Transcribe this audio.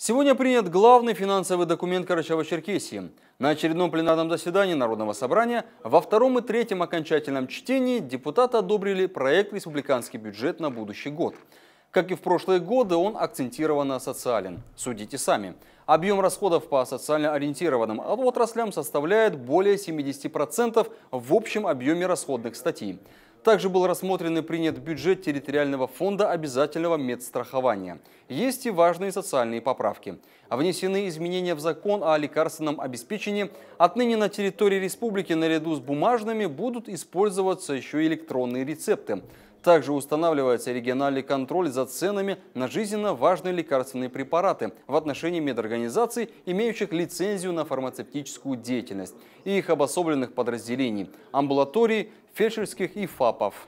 Сегодня принят главный финансовый документ Карачаево-Черкесии. На очередном пленарном заседании Народного собрания во втором и третьем окончательном чтении депутаты одобрили проект «Республиканский бюджет на будущий год». Как и в прошлые годы, он акцентированно социален. Судите сами. Объем расходов по социально ориентированным отраслям составляет более 70% в общем объеме расходных статей. Также был рассмотрен и принят бюджет территориального фонда обязательного медстрахования. Есть и важные социальные поправки. Внесены изменения в закон о лекарственном обеспечении. Отныне на территории республики наряду с бумажными будут использоваться еще электронные рецепты. Также устанавливается региональный контроль за ценами на жизненно важные лекарственные препараты в отношении медорганизаций, имеющих лицензию на фармацевтическую деятельность и их обособленных подразделений – амбулаторий, фельдшерских и ФАПов.